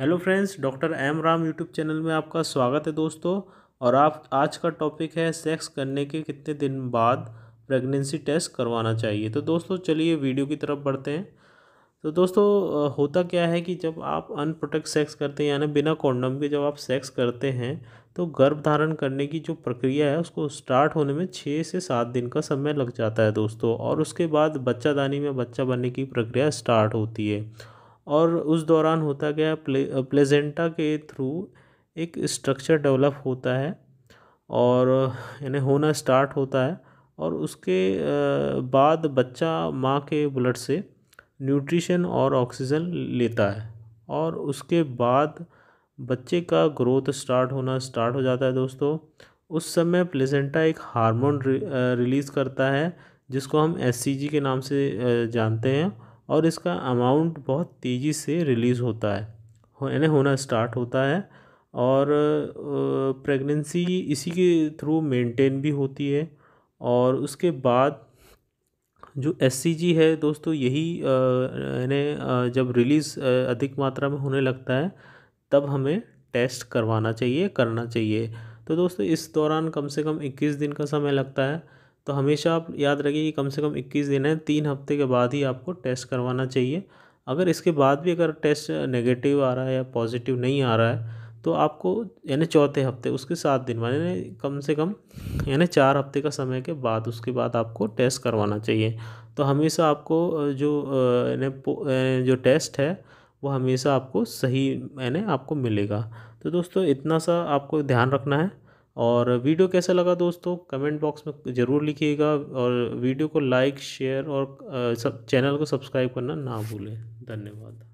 hello friends doctor M Ram YouTube channel में आपका स्वागत है दोस्तों और आप आज का टॉपिक है सेक्स करने के कितने दिन बाद प्रेगनेंसी टेस्ट करवाना चाहिए तो दोस्तों चलिए वीडियो की तरफ बढ़ते हैं तो दोस्तों होता क्या है कि जब आप अनप्रोटेक्ट सेक्स करते हैं यानी बिना कॉन्डम के जब आप सेक्स करते हैं तो गर्भ धारण करने की जो प्रक्रिया है उसको स्टार्ट होने में छः से सात दिन का समय लग जाता है दोस्तों और उसके बाद बच्चादानी में बच्चा बनने की प्रक्रिया स्टार्ट होती है और उस दौरान होता गया प्ले प्लेजेंटा के थ्रू एक स्ट्रक्चर डेवलप होता है और यानी होना स्टार्ट होता है और उसके बाद बच्चा माँ के ब्लड से न्यूट्रिशन और ऑक्सीजन लेता है और उसके बाद बच्चे का ग्रोथ स्टार्ट होना स्टार्ट हो जाता है दोस्तों उस समय प्लेजेंटा एक हार्मोन रिलीज़ करता है जिसको हम एस के नाम से जानते हैं और इसका अमाउंट बहुत तेज़ी से रिलीज़ होता है यानी होना स्टार्ट होता है और प्रेगनेंसी इसी के थ्रू मेंटेन भी होती है और उसके बाद जो एस है दोस्तों यही यानी जब रिलीज़ अधिक मात्रा में होने लगता है तब हमें टेस्ट करवाना चाहिए करना चाहिए तो दोस्तों इस दौरान कम से कम 21 दिन का समय लगता है तो हमेशा आप याद रखिए कि कम से कम इक्कीस दिन है तीन हफ्ते के बाद ही आपको टेस्ट करवाना चाहिए अगर इसके बाद भी अगर टेस्ट नेगेटिव आ रहा है या पॉजिटिव नहीं आ रहा है तो आपको यानी चौथे हफ्ते उसके सात दिन बाद यानी कम से कम यानी चार हफ्ते का समय के बाद उसके बाद आपको टेस्ट करवाना चाहिए तो हमेशा आपको जो यानी जो टेस्ट है वो हमेशा आपको सही यानी आपको मिलेगा तो दोस्तों इतना सा आपको ध्यान रखना है और वीडियो कैसा लगा दोस्तों कमेंट बॉक्स में ज़रूर लिखिएगा और वीडियो को लाइक शेयर और सब चैनल को सब्सक्राइब करना ना भूलें धन्यवाद